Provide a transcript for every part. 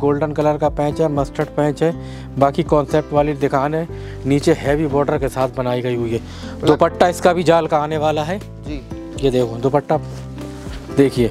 Golden colour का पैंच है मस्टर्ड पैंच है बाकी कॉन्सेप्ट वाली दुकान है नीचे हैवी बॉर्डर के साथ बनाई गई हुई है दुपट्टा इसका भी जाल का आने वाला है जी ये देखो दुपट्टा देखिए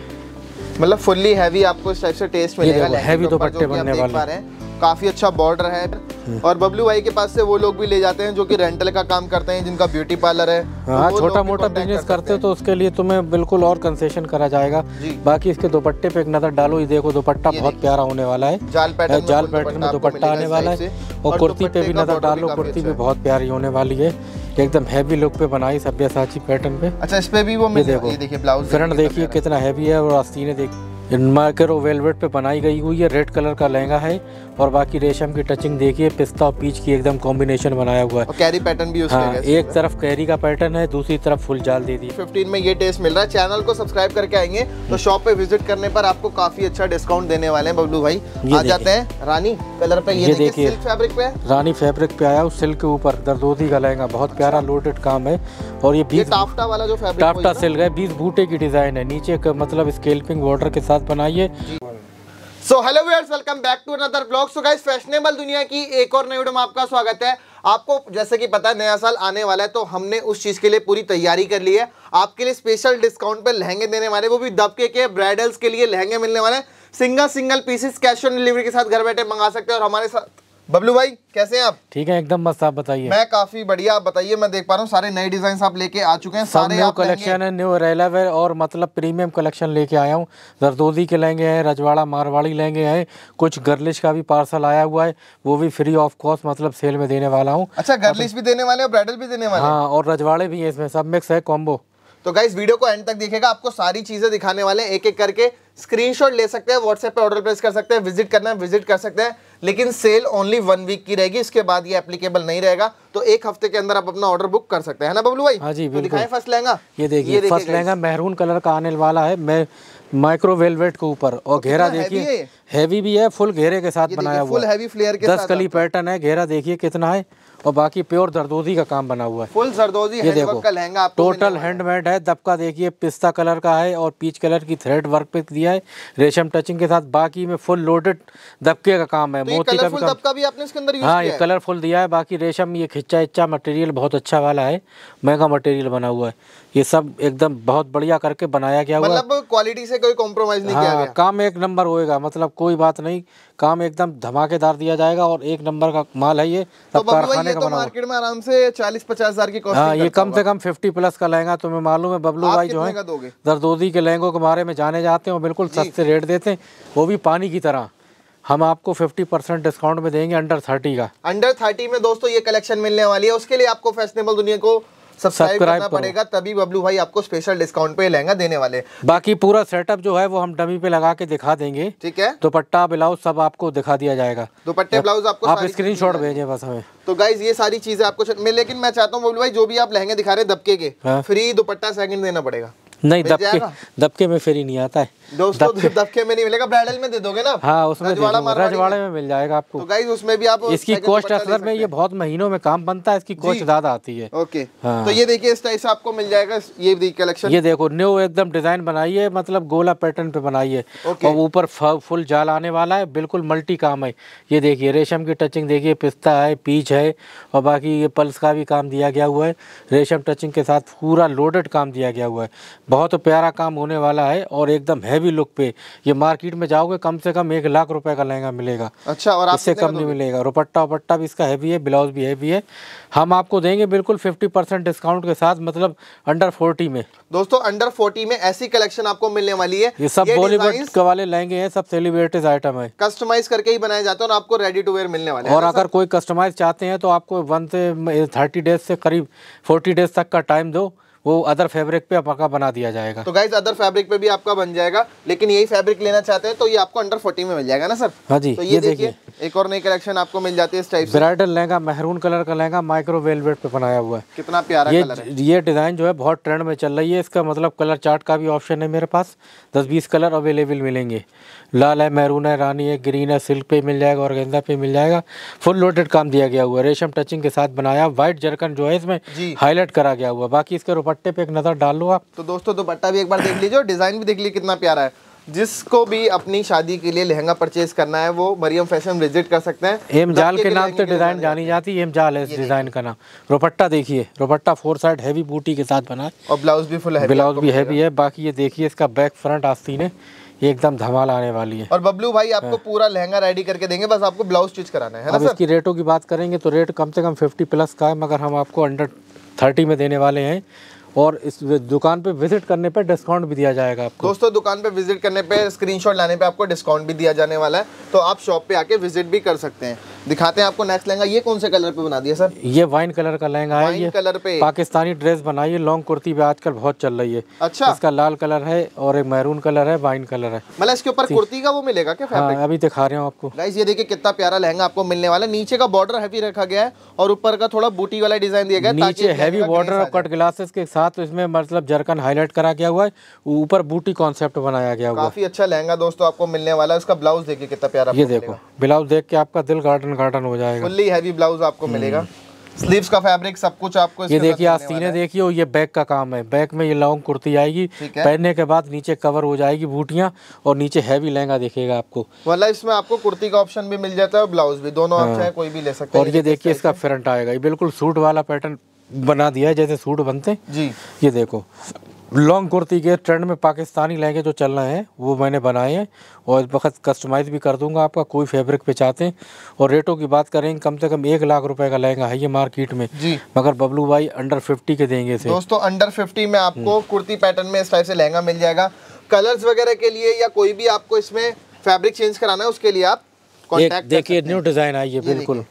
मतलब फुल्ली हैवी आपको इस टाइप से टेस्ट मिलेगा हैवी दुपट्टे बनने वाले हैं काफ़ी अच्छा बॉर्डर है हाँ। और बबलू भाई के पास से वो लोग भी ले जाते हैं जो कि रेंटल का काम करते हैं जिनका ब्यूटी पार्लर है हाँ तो छोटा मोटा बिजनेस करते हो तो उसके लिए तुम्हें बिल्कुल और कंसेशन करा जाएगा बाकी इसके दोपट्टे पे एक नज़र डालो ये देखो दोपट्टा बहुत प्यारा होने वाला है जाल पैटर्न जाल पैटर्न में दोपट्टा आने वाला है और कुर्ती पे भी नज़र डालो कुर्ती अच्छा भी बहुत प्यारी होने वाली है एकदम हैवी लुक पे बनाई सभ्य साची पैटर्न पे अच्छा इस पे भी वो देखो देखिए ब्लाउज फ्रंट देखिए कितना हैवी है और आस्तीने देखिए मार्कर और वेलवेट पे बनाई गई हुई है रेड कलर का लहंगा है और बाकी रेशम की टचिंग देखिए पिस्ता और पीच की एकदम कॉम्बिनेशन बनाया हुआ है कैरी पैटर्न भी हाँ, एक तरफ कैरी का पैटर्न है दूसरी तरफ फुल जाल दे दी फिफ्टीन में ये टेस्ट मिल रहा है चैनल को सब्सक्राइब करके आएंगे तो शॉप पे विजिट करने पर आपको काफी अच्छा डिस्काउंट देने वाले हैं बबलू भाई आ जाते हैं रानी कलर पे ये देखिए फैब्रिक पे रानी फेब्रिक पे आया उस सिल्क के ऊपर दरदोजी का लहंगा बहुत अच्छा। प्यारा लोडेड काम है और ये बीस टाफ्टा वाला जो फेब्रिक टाफ्टा सिल्क है बीस बूटे की डिजाइन है नीचे मतलब स्केल्पिंग वॉर्डर के साथ बनाइए so hello viewers welcome back to another blog so guys fashionable Duniya की एक और नई वीडियो में आपका स्वागत है आपको जैसे कि पता है नया साल आने वाला है तो हमने उस चीज़ के लिए पूरी तैयारी कर ली है आपके लिए स्पेशल डिस्काउंट पर लहंगे देने वाले वो भी दबके के ब्राइडल्स के लिए लहंगे मिलने वाले single single pieces cash on delivery के साथ घर बैठे मंगा सकते हैं और हमारे साथ बबलू भाई कैसे हैं आप ठीक है एकदम मस्त आप बताइए मैं काफी बढ़िया आप बताइए मैं देख पा रहा हूँ सारे नए डिजाइन आप लेके आ चुके हैं सारे न्यू कलेक्शन है न्यू रेलावेर और मतलब प्रीमियम कलेक्शन लेके आया हूँ जरदोजी के लहंगे हैं रजवाड़ा मारवाड़ी लहंगे हैं कुछ गर्लिश का भी पार्सल आया हुआ है वो भी फ्री ऑफ कॉस्ट मतलब सेल में देने वाला हूँ अच्छा गर्लिश भी देने वाले और ब्राइडल भी देने वाले हाँ और रजवाड़े भी है इसमें सब मिक्स है कॉम्बो तो गाइज वीडियो को एंड तक देखेगा आपको सारी चीज़ें दिखाने वाले एक एक करके स्क्रीनशॉट ले सकते हैं व्हाट्सएप पे ऑर्डर प्लेस कर सकते हैं विजिट करना है विजिट कर सकते हैं लेकिन सेल ओनली वन वीक की रहेगी इसके बाद ये एप्लीकेबल नहीं रहेगा तो एक हफ्ते के अंदर आप अपना ऑर्डर बुक कर सकते हैं ना बबलू भाई हाँ जी तो दिखाएं फर्स्ट लहंगा ये देखिए फर्स्ट लहंगा मेहरून कलर का आने वाला है मैं माइक्रो वेलवेट के ऊपर और तो घेरा देखिए हैवी भी है फुल घेरे के साथ बनाया हुआ फुल हैवी फ्लेयर के दस कली पैटर्न है घेरा देखिए कितना है और बाकी प्योर जरदोजी का काम बना हुआ है फुल जरदोजी ये देखो लहंगा टोटल हैंडमेड है दबका देखिए पिस्ता कलर का है और पीच कलर की थ्रेड वर्क पे दिया है रेशम टचिंग के साथ बाकी में फुल लोडेड दबके का काम है तो मोती का भी आपने इसके अंदर हाँ ये कलरफुल दिया है बाकी रेशम ये खिंचा इच्छा मटेरियल बहुत अच्छा वाला है महंगा मटेरियल बना हुआ है ये सब एकदम बहुत बढ़िया करके बनाया गया हुआ मतलब क्वालिटी से कोई कॉम्प्रोमाइज नहीं हाँ, किया गया काम एक नंबर होएगा मतलब कोई बात नहीं काम एकदम धमाकेदार दिया जाएगा और एक नंबर का माल है ये तो कारखाने का तो बना मार्केट में आराम से चालीस पचास हजार की हाँ ये कम से कम फिफ्टी प्लस का लहंगा तुम्हें तो मालूम है बबलू भाई जो है दरदोदी के लहंगों के बारे में जाने जाते हैं और बिल्कुल सस्ते रेट देते हैं वो भी पानी की तरह हम आपको 50 परसेंट डिस्काउंट में देंगे अंडर थर्टी का अंडर थर्टी में दोस्तों ये कलेक्शन मिलने वाली है उसके लिए आपको फैशनेबल दुनिया को सब्सक्राइब करना पड़ेगा तभी बबलू भाई आपको स्पेशल डिस्काउंट पे लहंगा देने वाले बाकी पूरा सेटअप जो है वो हम डमी पे लगा के दिखा देंगे ठीक है दुपट्टा ब्लाउज सब आपको दिखा दिया जाएगा दुपट्टे ब्लाउज आपको आप स्क्रीन शॉट भेजे बस हमें तो गाइज ये सारी चीजें आपको लेकिन मैं चाहता हूँ बबलू भाई जो भी आप लहंगे दिखा रहे दबके के फ्री हाँ। दुपट्टा सेकंड देना पड़ेगा नहीं दबके दबके में फेरी नहीं आता है दोस्तों दबके, में नहीं मिलेगा ब्राइडल में दे दोगे ना हाँ उसमें रजवाड़े में मिल जाएगा आपको तो गाइस उसमें भी आप इसकी कॉस्ट असर में ये बहुत महीनों में काम बनता है इसकी कॉस्ट ज्यादा आती है ओके हाँ। तो ये देखिए इस टाइप से आपको मिल जाएगा ये कलेक्शन ये देखो न्यू एकदम डिजाइन बनाई है मतलब गोला पैटर्न पे बनाई है और ऊपर फुल जाल आने वाला है बिल्कुल मल्टी काम है ये देखिए रेशम की टचिंग देखिए पिस्ता है पीच है और बाकी ये पल्स का भी काम दिया गया हुआ है रेशम टचिंग के साथ पूरा लोडेड काम दिया गया हुआ है बहुत प्यारा काम होने वाला है और एकदम हैवी लुक पे ये मार्केट में जाओगे कम से कम एक लाख रुपए का लहंगा मिलेगा अच्छा और इससे कम नहीं मिलेगा रुपट्टा उपट्टा भी इसका हैवी है ब्लाउज भी हैवी है हम आपको देंगे बिल्कुल फिफ्टी डिस्काउंट के साथ मतलब अंडर फोर्टी में दोस्तों अंडर फोर्टी में ऐसी कलेक्शन आपको मिलने वाली है ये सब बॉलीवुड वाले लहंगे हैं सब सेलिब्रिटीज आइटम है कस्टमाइज करके ही बनाए जाते हैं और आपको रेडी टू वेयर मिलने वाले और अगर कोई कस्टमाइज चाहते हैं तो आपको वन से थर्टी डेज से करीब फोर्टी डेज तक का टाइम दो वो अदर फैब्रिक पे आपका बना दिया जाएगा तो गाइज अदर फैब्रिक पे भी आपका बन जाएगा लेकिन यही फैब्रिक लेना चाहते हैं तो ये आपको अंडर फोर्टी में मिल जाएगा ना सर हाँ जी तो ये, ये देखिए एक और नई कलेक्शन आपको मिल जाती है इस type bridal lehenga maroon colour का लहंगा माइक्रो वेलवेट पे बनाया हुआ है कितना प्यारा ये, कलर है ये डिजाइन जो है बहुत ट्रेंड में चल रही है इसका मतलब कलर चार्ट का भी ऑप्शन है मेरे पास दस बीस कलर अवेलेबल मिलेंगे लाल है मेहरून है रानी है ग्रीन है सिल्क पे मिल जाएगा और गेंदा पे मिल जाएगा फुल लोडेड काम दिया गया हुआ है रेशम टचिंग के साथ बनाया व्हाइट जरकन जो है इसमें हाईलाइट करा गया हुआ बाकी इसका दुपट्टे पे एक नज़र डाल लो आप तो दोस्तों दुपट्टा भी एक बार देख लीजिए डिज़ाइन भी देख लीजिए कितना प्यारा है जिसको भी अपनी शादी के लिए लहंगा परचेज करना है वो मरियम फैशन विजिट कर सकते हैं एम जाल के, नाम से डिज़ाइन जानी जाती है एम जाल है डिज़ाइन का नाम रोपट्टा देखिए रोपट्टा फोर साइड हैवी बूटी के साथ बना है और ब्लाउज भी फुल है ब्लाउज भी हैवी है बाकी ये देखिए इसका बैक फ्रंट आस्तीन है एकदम धमाल आने वाली है और बबलू भाई आपको हाँ। पूरा लहंगा रेडी करके देंगे बस आपको ब्लाउज स्टिच कराना है अब इसकी रेटों की बात करेंगे तो रेट कम से कम फिफ्टी प्लस का है मगर हम आपको अंडर थर्टी में देने वाले हैं और इस दुकान पे विजिट करने पे डिस्काउंट भी दिया जाएगा आपको दोस्तों दुकान पे विजिट करने पे स्क्रीनशॉट लाने पे आपको डिस्काउंट भी दिया जाने वाला है तो आप शॉप पे आके विजिट भी कर सकते हैं दिखाते हैं आपको नेक्स्ट लहंगा ये कौन से कलर पे बना दिया सर ये वाइन कलर का लहंगा है ये कलर पे पाकिस्तानी ड्रेस बनाई है लॉन्ग कुर्ती भी आजकल बहुत चल रही है अच्छा इसका लाल कलर है और एक मैरून कलर है वाइन कलर है मतलब इसके ऊपर कुर्ती का वो मिलेगा क्या हाँ, अभी दिखा रहे हो आपको ये देखिए कितना प्यारा लहंगा आपको मिलने वाला है नीचे का बॉर्डर हैवी रखा गया है और ऊपर का थोड़ा बूटी वाला डिजाइन दिया गया नीचे हैवी बॉर्डर और कट ग्लासेस के साथ साथ तो इसमें मतलब जरकन हाईलाइट करा गया हुआ है ऊपर बूटी कॉन्सेप्ट बनाया गया हुआ काफी अच्छा लहंगा दोस्तों आपको मिलने वाला है उसका ब्लाउज देखिए कितना प्यारा ये देखो ब्लाउज देख के आपका दिल गार्डन गार्डन हो जाएगा फुल्ली हैवी ब्लाउज आपको मिलेगा स्लीव्स हम्म। का फैब्रिक सब कुछ आपको ये देखिए आप सीने देखिए और ये बैक का काम है बैक में ये लॉन्ग कुर्ती आएगी पहनने के बाद नीचे कवर हो जाएगी बूटियाँ और नीचे हैवी लहंगा देखेगा आपको वाला इसमें आपको कुर्ती का ऑप्शन भी मिल जाता है और ब्लाउज भी दोनों हाँ। आप चाहे कोई भी ले सकते हैं और ये देखिए इसका फ्रंट आएगा ये बिल्कुल सूट वाला पैटर्न बना दिया है जैसे सूट बनते जी ये देखो लॉन्ग कुर्ती के ट्रेंड में पाकिस्तानी लहंगे जो चल रहे हैं वो मैंने बनाए हैं और इस वक्त कस्टमाइज़ भी कर दूंगा आपका कोई फैब्रिक पे चाहते हैं और रेटों की बात करेंगे कम से कम एक लाख रुपए का लहंगा है ये मार्केट में जी मगर बबलू भाई अंडर फिफ्टी के देंगे इसे दोस्तों अंडर फिफ्टी में आपको हम्म। कुर्ती पैटर्न में इस टाइप से लहंगा मिल जाएगा कलर्स वगैरह के लिए या कोई भी आपको इसमें फैब्रिक चेंज कराना है उसके लिए आप देखिए न्यू डिज़ाइन आई है बिल्कुल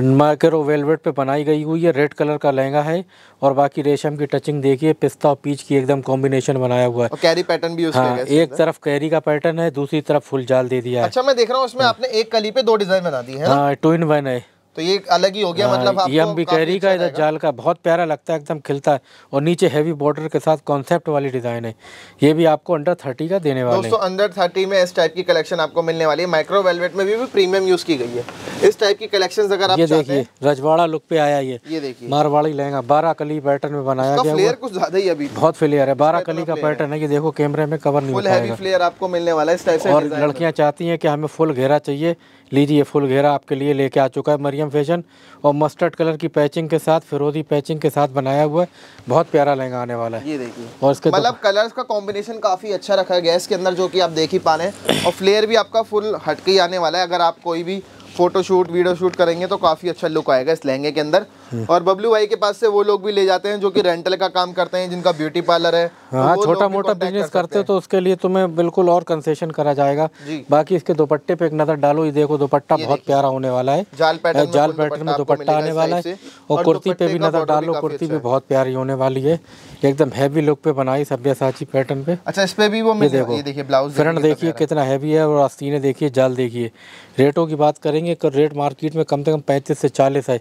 मार्कर और वेलवेट पे बनाई गई हुई है रेड कलर का लहंगा है और बाकी रेशम की टचिंग देखिए पिस्ता और पीच की एकदम कॉम्बिनेशन बनाया हुआ है और कैरी पैटर्न भी हाँ, एक तरफ कैरी का पैटर्न है दूसरी तरफ फुल जाल दे दिया है अच्छा मैं देख रहा हूँ उसमें हाँ। आपने एक कली पे दो डिजाइन बना दी हाँ, है हाँ टू इन वन है तो ये अलग ही हो गया हाँ, मतलब आपको ये हम भी कैरी का अच्छा इधर जाल का बहुत प्यारा लगता है एकदम खिलता है और नीचे हैवी बॉर्डर के साथ कॉन्सेप्ट वाली डिज़ाइन है ये भी आपको अंडर थर्टी का देने वाला दोस्तों अंडर थर्टी में इस टाइप की कलेक्शन आपको मिलने वाली है माइक्रो वेलवेट में भी, भी प्रीमियम यूज़ की गई है इस टाइप की कलेक्शन अगर आप ये देखिए रजवाड़ा लुक पे आया ये ये देखिए मारवाड़ी लहंगा बारह कली पैटर्न में बनाया गया फ्लेयर कुछ ज़्यादा ही अभी बहुत फ्लेयर है बारह कली का पैटर्न है ये देखो कैमरे में कवर नहीं फ्लेयर आपको मिलने वाला है इस टाइप से और लड़कियाँ चाहती है की हमें फुल घेरा चाहिए लीजिए फुल घेरा आपके लिए लेके आ चुका है मरियम फैशन और मस्टर्ड कलर की पैचिंग के साथ फिरोजी पैचिंग के साथ बनाया हुआ है बहुत प्यारा लहंगा आने वाला है ये देखिए और इसके तो- मतलब तो... कलर्स का कॉम्बिनेशन काफ़ी अच्छा रखा गया है इसके अंदर जो कि आप देख ही पा रहे हैं और फ्लेयर भी आपका फुल हटके ही आने वाला है अगर आप कोई भी फोटो शूट वीडियो शूट करेंगे तो काफ़ी अच्छा लुक आएगा इस लहंगे के अंदर और बबलू भाई के पास से वो लोग भी ले जाते हैं जो कि रेंटल का काम करते हैं जिनका ब्यूटी पार्लर है तो हाँ तो छोटा मोटा बिजनेस करते हो तो उसके लिए तुम्हें बिल्कुल और कंसेशन करा जाएगा बाकी इसके दोपट्टे पे एक नजर डालो ये देखो दोपट्टा बहुत प्यारा होने वाला है जाल पैटर्न जाल पैटर्न में दोपट्टा आने वाला है और कुर्ती पे भी नजर डालो कुर्ती अच्छा भी बहुत प्यारी होने वाली है एकदम हैवी लुक पे बनाई साची पैटर्न पे अच्छा इस पे भी वो देखो देखिए ब्लाउज फ्रंट देखिए कितना हैवी है और आस्तीने देखिए जाल देखिए रेटों की बात करेंगे रेट मार्केट में कम से कम पैंतीस से चालीस है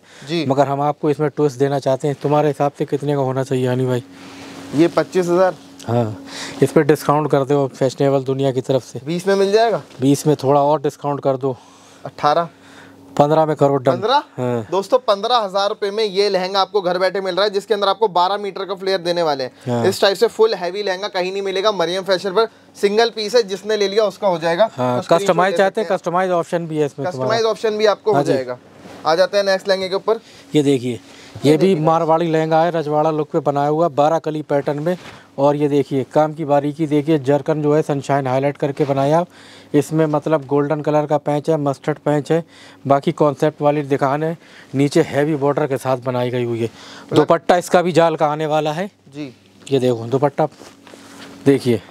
मगर हम आप आपको इसमें टोस्ट देना चाहते हैं तुम्हारे हिसाब से कितने का होना चाहिए हनी भाई ये पच्चीस हज़ार हाँ इस पर डिस्काउंट कर दो फैशनेबल दुनिया की तरफ से बीस में मिल जाएगा बीस में थोड़ा और डिस्काउंट कर दो अट्ठारह पंद्रह में करो पंद्रह हाँ। दोस्तों पंद्रह हजार रुपए में ये लहंगा आपको घर बैठे मिल रहा है जिसके अंदर आपको बारह मीटर का फ्लेयर देने वाले हैं हाँ। इस टाइप से फुल हैवी लहंगा कहीं नहीं मिलेगा मरियम फैशन पर सिंगल पीस है जिसने ले लिया उसका हो जाएगा हाँ, कस्टमाइज चाहते हैं कस्टमाइज ऑप्शन भी है इसमें कस्टमाइज ऑप्शन भी आपको हो हाँ जाएगा आ जाते हैं नेक्स्ट लहंगे के ऊपर ये देखिए ये भी मारवाड़ी लहंगा है रजवाड़ा लुक पे बनाया हुआ बारह कली पैटर्न में और ये देखिए काम की बारीकी देखिए जरकन जो है सनशाइन हाईलाइट करके बनाया इसमें मतलब गोल्डन कलर का पैंच है मस्टर्ड पैंच है बाकी कॉन्सेप्ट वाली दुकान है नीचे हैवी बॉर्डर के साथ बनाई गई हुई है मतलब- दुपट्टा इसका भी जाल का आने वाला है जी ये देखो दुपट्टा देखिए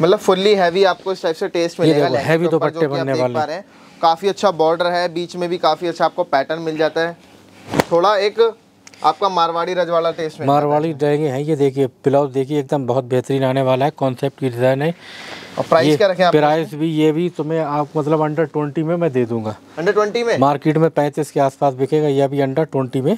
मतलब फुल्ली हैवी आपको इस टाइप से टेस्ट मिलेगा हैवी दुपट्टे बनने वाले हैं काफ़ी अच्छा बॉर्डर है बीच में भी काफ़ी अच्छा आपको पैटर्न मिल जाता है थोड़ा एक आपका मारवाड़ी रजवाड़ा टेस्ट में मारवाड़ी रहेंगे हैं ये देखिए ब्लाउज देखिए एकदम बहुत बेहतरीन आने वाला है कॉन्सेप्ट की डिज़ाइन है और प्राइस क्या रखें प्राइस भी ये भी तुम्हें आप मतलब अंडर ट्वेंटी में मैं दे दूंगा अंडर ट्वेंटी में मार्केट में पैंतीस के आसपास बिकेगा यह भी अंडर ट्वेंटी में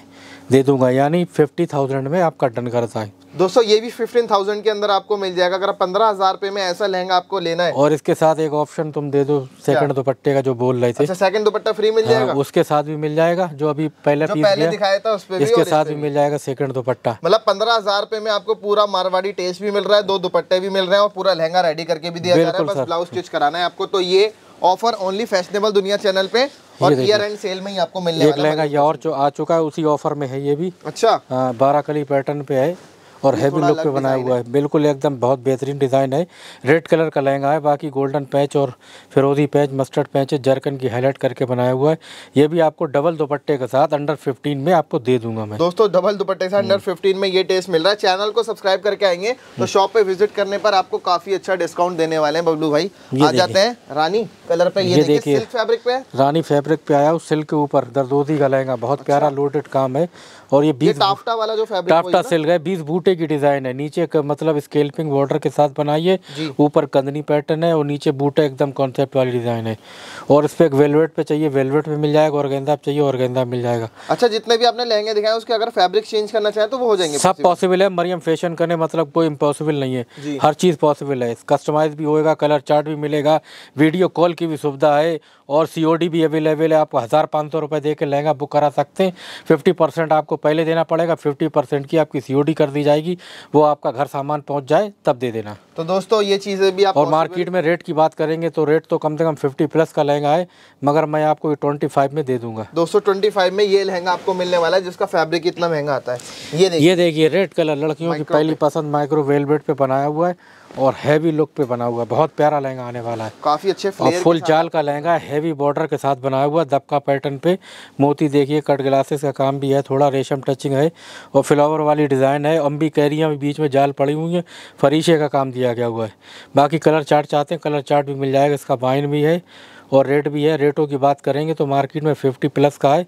दे दूंगा यानी फिफ्टी थाउजेंड में आपका डन करता है दोस्तों ये भी फिफ्टीन थाउजेंड के अंदर आपको मिल जाएगा अगर पंद्रह हजार रुपए में ऐसा लहंगा आपको लेना है और इसके साथ एक ऑप्शन तुम दे दो सेकंड दोपट्टे का जो बोल रहे थे अच्छा, सेकंड दोपट्टा फ्री मिल हाँ, जाएगा हाँ, उसके साथ भी मिल जाएगा जो अभी पहले दिखाया था उस पर इसके साथ भी मिल जाएगा सेकंड दोपट्टा मतलब पंद्रह हजार रुपये में आपको पूरा मारवाड़ी टेस्ट भी मिल रहा है दो दोपट्टे भी मिल रहे हैं और पूरा लहंगा रेडी करके भी दिया जा रहा है बस ब्लाउज स्टिच कराना है आपको तो ये offer only fashionable Duniya channel पे और ईयर एंड सेल में ही आपको मिलने वाला है ये और जो आ चुका है उसी ऑफर में है ये भी अच्छा बारह कली पैटर्न पे है और हैवी लुक पे बनाया हुआ है बिल्कुल एकदम बहुत बेहतरीन डिज़ाइन है रेड कलर का लहंगा है बाकी गोल्डन पैच और फिरोजी पैच मस्टर्ड पैच है जरकन की हाईलाइट करके बनाया हुआ है ये भी आपको डबल दुपट्टे के साथ अंडर फिफ्टीन में आपको दे दूंगा मैं दोस्तों डबल दुपट्टे साथ अंडर फिफ्टीन में ये टेस्ट मिल रहा है चैनल को सब्सक्राइब करके आएंगे तो शॉप पे विजिट करने पर आपको काफी अच्छा डिस्काउंट देने वाले हैं बबलू भाई आ जाते हैं रानी कलर पे ये देखिए फैब्रिक पे रानी फैब्रिक पे आया उस सिल्क के ऊपर दरदोजी का लहंगा बहुत अच्छा। प्यारा लोडेड काम है और ये बीस टाफ्टा वाला जो फैब्रिक टाफ्टा सिल्क है बीस बूटे की डिजाइन है नीचे मतलब स्केल्पिंग बॉर्डर के साथ बनाइए ऊपर कंदनी पैटर्न है और नीचे बूटे एकदम कॉन्सेप्ट वाली डिजाइन है और इस पे एक वेलवेट पे चाहिए वेलवेट पे मिल जाएगा और गेंदा चाहिए और गेंदा मिल जाएगा अच्छा जितने भी आपने लहंगे दिखाए उसके अगर फैब्रिक चेंज करना चाहे तो वो हो जाएंगे सब पॉसिबल है मरियम फैशन करने मतलब कोई इम्पॉसिबल नहीं है हर चीज़ पॉसिबल है कस्टमाइज भी होगा कलर चार्ट भी मिलेगा वीडियो कॉल की भी सुविधा है और सीओडी भी अवेलेबल है आप हज़ार पाँच सौ रुपए दे के लहंगा बुक करा सकते हैं फिफ्टी परसेंट आपको पहले देना पड़ेगा फिफ्टी परसेंट की आपकी सीओडी कर दी जाएगी वो आपका घर सामान पहुंच जाए तब दे देना तो दोस्तों ये चीज़ें भी आप और मार्केट में रेट की बात करेंगे तो रेट तो कम से कम फिफ्टी प्लस का लहंगा है मगर मैं आपको ट्वेंटी फाइव में दे दूंगा दोस्तों ट्वेंटी फाइव में ये लहंगा आपको मिलने वाला है जिसका फैब्रिक इतना महंगा आता है ये देखिए रेड कलर लड़कियों की पहली पसंद माइक्रो वेलवेट पे बनाया हुआ है और हैवी लुक पे बना हुआ बहुत प्यारा लहंगा आने वाला है काफ़ी अच्छे और फुल जाल का लहंगा हैवी बॉर्डर के साथ बनाया हुआ दबका पैटर्न पे मोती देखिए कट ग्लासेस का काम भी है थोड़ा रेशम टचिंग है और फ्लावर वाली डिज़ाइन है अम्बी कैरियाँ भी बीच में जाल पड़ी हुई है फरीशे का काम दिया गया हुआ है बाकी कलर चार्ट चाहते हैं कलर चार्ट भी मिल जाएगा इसका बाइन भी है और रेट भी है रेटों की बात करेंगे तो मार्केट में 50 प्लस का है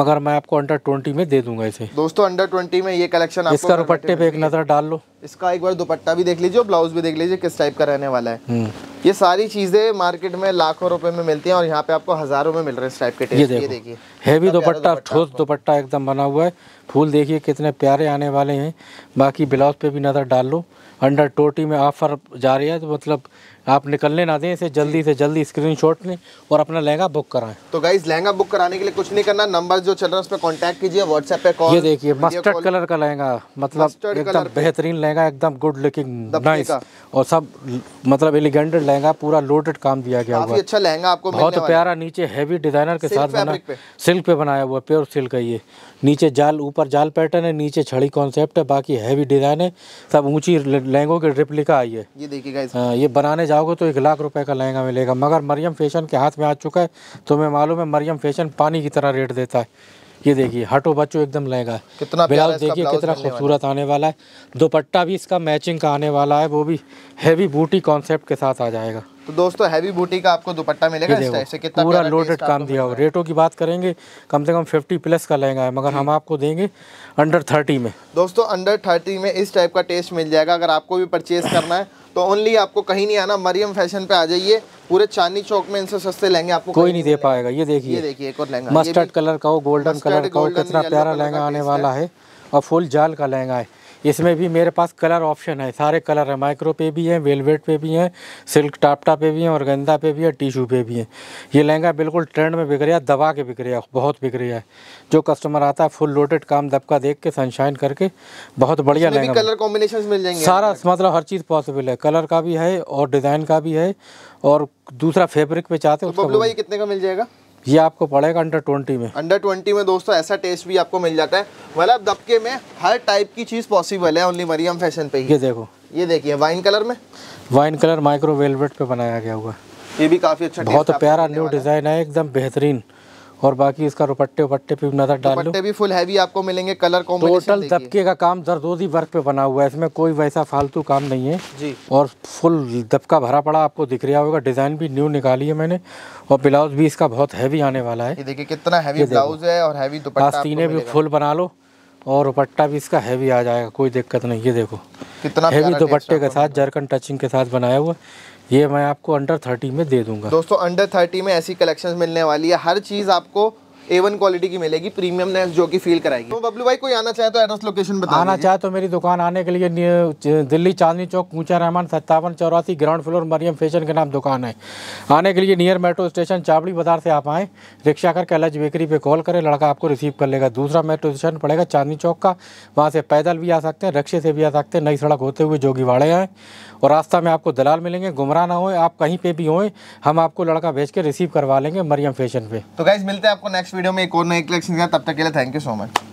मगर मैं आपको अंडर 20 में दे दूंगा इसे दोस्तों अंडर 20 में ये कलेक्शन इसका दुपट्टे पे एक नज़र डाल लो इसका एक बार दुपट्टा भी देख लीजिए ब्लाउज भी देख लीजिए किस टाइप का रहने वाला है हम्म। ये सारी चीज़ें मार्केट में लाखों रुपए में मिलती हैं और यहाँ पे आपको हज़ारों में मिल रहे हैं इस टाइप के टेस्ट ये देखिए हैवी दोपट्टा ठोस दुपट्टा एकदम बना हुआ है फूल देखिए कितने प्यारे आने वाले हैं बाकी ब्लाउज पे भी नज़र डाल लो अंडर टोटी में ऑफर जा रही है तो मतलब आप निकलने ना दें इसे जल्दी से जल्दी स्क्रीन शॉट लें और अपना लहंगा बुक कराएं तो गाइज लहंगा बुक कराने के लिए कुछ नहीं करना नंबर जो चल रहा है उस पर कॉन्टेक्ट कीजिए व्हाट्सएप पे कॉल ये देखिए मस्टर्ड कलर का लहंगा मतलब एकदम बेहतरीन लहंगा एकदम गुड लुकिंग नाइस और सब मतलब एलिगेंट लहंगा पूरा लोडेड काम दिया गया हुआ अच्छा लहंगा आपको बहुत प्यारा नीचे हैवी डिजाइनर के साथ बना सिल्क पे बनाया हुआ प्योर सिल्क है ये नीचे जाल ऊपर जाल पैटर्न है नीचे छड़ी कॉन्सेप्ट है बाकी हैवी डिजाइन है सब ऊंची लहंगों की रिप्लिका आई है ये देखिए हाँ, ये बनाने जा जाओगे तो एक लाख रुपए का लहंगा मिलेगा मगर मरियम फैशन के हाथ में आ चुका है तो मैं मालूम है मरियम फैशन पानी की तरह रेट देता है ये देखिए हटो बच्चों एकदम लहंगा कितना ब्लाउज देखिए कितना खूबसूरत आने वाला है दोपट्टा भी इसका मैचिंग का आने वाला है वो भी हैवी बूटी कॉन्सेप्ट के साथ आ जाएगा तो दोस्तों हैवी बूटी का आपको दुपट्टा मिलेगा इस से कितना पूरा लोडेड काम दिया होगा रेटों की बात करेंगे कम से कम 50 प्लस का लहंगा है मगर हम आपको देंगे अंडर 30 में दोस्तों अंडर 30 में इस टाइप का टेस्ट मिल जाएगा अगर आपको भी परचेज करना है तो ओनली आपको कहीं नहीं आना मरियम फैशन पे आ जाइए पूरे चांदी चौक में इनसे सस्ते लहंगे आपको कोई नहीं दे पाएगा ये देखिए ये देखिए एक और लहंगा मस्टर्ड कलर का हो गोल्डन कलर का हो कितना प्यारा लहंगा आने वाला है और फुल जाल का लहंगा है इसमें भी मेरे पास कलर ऑप्शन है सारे कलर है माइक्रो पे भी हैं वेलवेट पे भी हैं सिल्क टापटा पे भी हैं और गंदा पे भी है टिशू पे भी है ये लहंगा बिल्कुल ट्रेंड में बिक रहा है दबा के बिक रहा है बहुत बिक रहा है जो कस्टमर आता है फुल लोडेड काम दबका देख के सनशाइन करके बहुत बढ़िया लहंगा कलर कॉम्बिनेशन मिल जाएंगे सारा मतलब हर चीज़ पॉसिबल है कलर का भी है और डिज़ाइन का भी है और दूसरा फेब्रिक पे चाहते हैं तो कितने का मिल जाएगा ये आपको पड़ेगा अंडर ट्वेंटी में अंडर ट्वेंटी में दोस्तों ऐसा टेस्ट भी आपको मिल जाता है मतलब दबके में हर टाइप की चीज़ पॉसिबल है ओनली मरियम फैशन पे ही ये देखो ये देखिए वाइन कलर में वाइन कलर माइक्रो वेलवेट पे बनाया गया हुआ ये भी काफ़ी अच्छा बहुत प्यारा न्यू डिज़ाइन है एकदम बेहतरीन और बाकी इसका रुपट्टे उपट्टे पे नजर डाल भी फुल हैवी आपको मिलेंगे कलर टोटल दबके का काम जरदोजी वर्क पे बना हुआ है इसमें कोई वैसा फालतू काम नहीं है जी और फुल दबका भरा पड़ा आपको दिख रहा होगा डिजाइन भी न्यू निकाली है मैंने और ब्लाउज भी इसका बहुत हैवी आने वाला है देखिए कितना हैवी ब्लाउज है और हैवी भी फुल बना लो और दुपट्टा भी इसका हैवी आ जाएगा कोई दिक्कत नहीं ये देखो कितना हैवी दुपट्टे के साथ जरकन मतलब। टचिंग के साथ बनाया हुआ ये मैं आपको अंडर थर्टी में दे दूंगा दोस्तों अंडर थर्टी में ऐसी कलेक्शंस मिलने वाली है हर चीज़ आपको ए वन क्वालिटी की मिलेगी प्रीमियमनेस जो की फील कराएगी तो बबलू भाई कोई आना चाहे तो एड्रेस लोकेशन बता आना चाहे तो मेरी दुकान आने के लिए दिल्ली चांदनी चौक ऊंचा रहमान सत्तावन चौरासी ग्राउंड फ्लोर मरियम फैशन के नाम दुकान है आने के लिए नियर मेट्रो स्टेशन चावड़ी बाजार से आप आए रिक्शा करके अलज बेकरी पे कॉल करें लड़का आपको रिसीव कर लेगा दूसरा मेट्रो स्टेशन पड़ेगा चांदनी चौक का वहाँ से पैदल भी आ सकते हैं रिक्शे से भी आ सकते हैं नई सड़क होते हुए जोगीवाड़े आए और रास्ता में आपको दलाल मिलेंगे गुमराह ना हो आप कहीं पर भी होए हम आपको लड़का भेज के रिसीव करवा लेंगे मरियम फैशन पे तो गाइज मिलते हैं आपको नेक्स्ट वीडियो में एक और नए कलेक्शन का तब तक के लिए थैंक यू सो मच